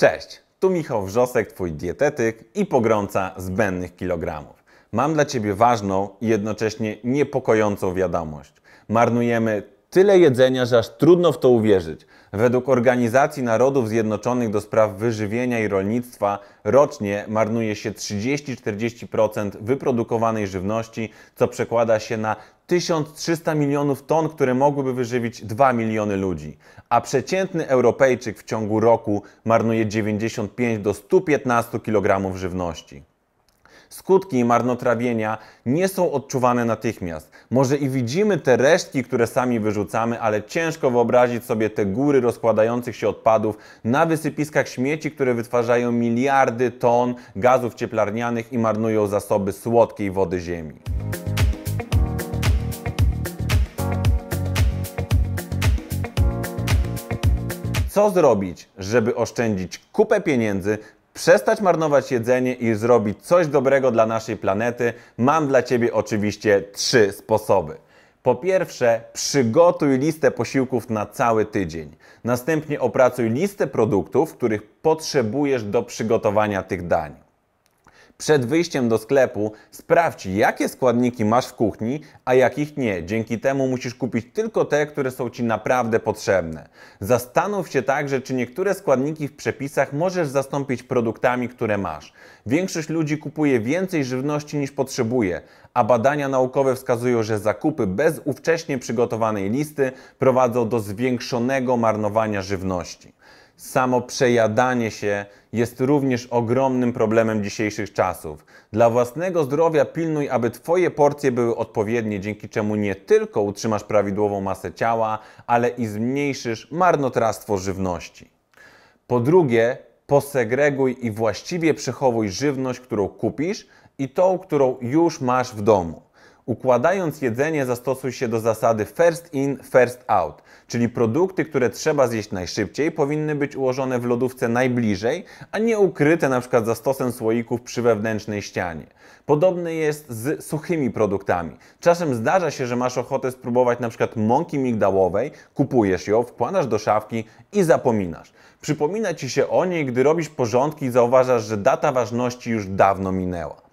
Cześć, tu Michał Wrzosek, Twój dietetyk i pogrąca zbędnych kilogramów. Mam dla Ciebie ważną i jednocześnie niepokojącą wiadomość. Marnujemy tyle jedzenia, że aż trudno w to uwierzyć. Według Organizacji Narodów Zjednoczonych do spraw wyżywienia i rolnictwa rocznie marnuje się 30-40% wyprodukowanej żywności, co przekłada się na 1300 milionów ton, które mogłyby wyżywić 2 miliony ludzi, a przeciętny Europejczyk w ciągu roku marnuje 95 do 115 kg żywności. Skutki marnotrawienia nie są odczuwane natychmiast. Może i widzimy te resztki, które sami wyrzucamy, ale ciężko wyobrazić sobie te góry rozkładających się odpadów na wysypiskach śmieci, które wytwarzają miliardy ton gazów cieplarnianych i marnują zasoby słodkiej wody Ziemi. co zrobić, żeby oszczędzić kupę pieniędzy, przestać marnować jedzenie i zrobić coś dobrego dla naszej planety, mam dla Ciebie oczywiście trzy sposoby. Po pierwsze, przygotuj listę posiłków na cały tydzień. Następnie opracuj listę produktów, których potrzebujesz do przygotowania tych dań. Przed wyjściem do sklepu sprawdź, jakie składniki masz w kuchni, a jakich nie. Dzięki temu musisz kupić tylko te, które są Ci naprawdę potrzebne. Zastanów się także, czy niektóre składniki w przepisach możesz zastąpić produktami, które masz. Większość ludzi kupuje więcej żywności niż potrzebuje, a badania naukowe wskazują, że zakupy bez ówcześnie przygotowanej listy prowadzą do zwiększonego marnowania żywności samo przejadanie się jest również ogromnym problemem dzisiejszych czasów. Dla własnego zdrowia pilnuj, aby Twoje porcje były odpowiednie, dzięki czemu nie tylko utrzymasz prawidłową masę ciała, ale i zmniejszysz marnotrawstwo żywności. Po drugie, posegreguj i właściwie przechowuj żywność, którą kupisz i tą, którą już masz w domu. Układając jedzenie zastosuj się do zasady first in, first out, czyli produkty, które trzeba zjeść najszybciej powinny być ułożone w lodówce najbliżej, a nie ukryte np. za stosem słoików przy wewnętrznej ścianie. Podobny jest z suchymi produktami. Czasem zdarza się, że masz ochotę spróbować np. mąki migdałowej, kupujesz ją, wkładasz do szafki i zapominasz. Przypomina Ci się o niej, gdy robisz porządki i zauważasz, że data ważności już dawno minęła.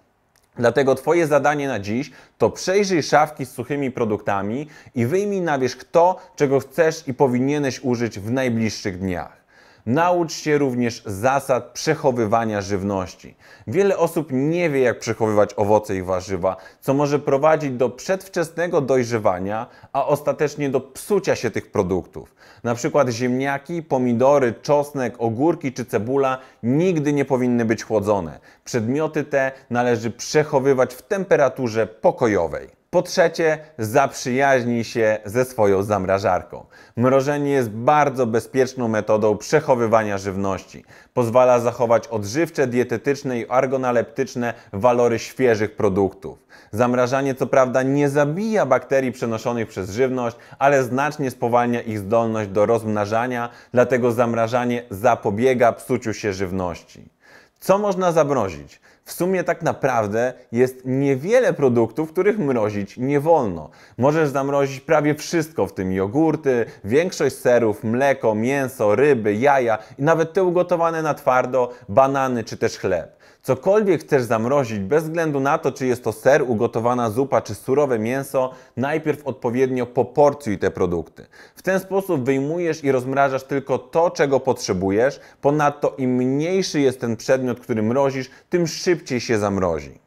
Dlatego Twoje zadanie na dziś to przejrzyj szafki z suchymi produktami i wyjmij na wierzch to, czego chcesz i powinieneś użyć w najbliższych dniach. Naucz się również zasad przechowywania żywności. Wiele osób nie wie, jak przechowywać owoce i warzywa, co może prowadzić do przedwczesnego dojrzewania, a ostatecznie do psucia się tych produktów. Na przykład ziemniaki, pomidory, czosnek, ogórki czy cebula nigdy nie powinny być chłodzone. Przedmioty te należy przechowywać w temperaturze pokojowej. Po trzecie, zaprzyjaźnij się ze swoją zamrażarką. Mrożenie jest bardzo bezpieczną metodą przechowywania żywności. Pozwala zachować odżywcze, dietetyczne i argonaleptyczne walory świeżych produktów. Zamrażanie co prawda nie zabija bakterii przenoszonych przez żywność, ale znacznie spowalnia ich zdolność do rozmnażania, dlatego zamrażanie zapobiega psuciu się żywności. Co można zamrozić? W sumie tak naprawdę jest niewiele produktów, których mrozić nie wolno. Możesz zamrozić prawie wszystko, w tym jogurty, większość serów, mleko, mięso, ryby, jaja i nawet te ugotowane na twardo, banany czy też chleb. Cokolwiek chcesz zamrozić, bez względu na to, czy jest to ser, ugotowana zupa czy surowe mięso, najpierw odpowiednio poporcjuj te produkty. W ten sposób wyjmujesz i rozmrażasz tylko to, czego potrzebujesz. Ponadto im mniejszy jest ten przedmiot, który mrozisz, tym szybciej szybciej się zamrozi.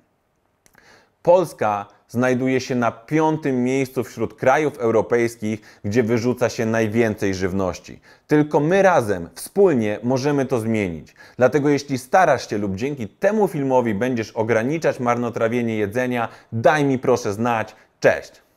Polska znajduje się na piątym miejscu wśród krajów europejskich, gdzie wyrzuca się najwięcej żywności. Tylko my razem, wspólnie możemy to zmienić. Dlatego jeśli starasz się lub dzięki temu filmowi będziesz ograniczać marnotrawienie jedzenia, daj mi proszę znać. Cześć!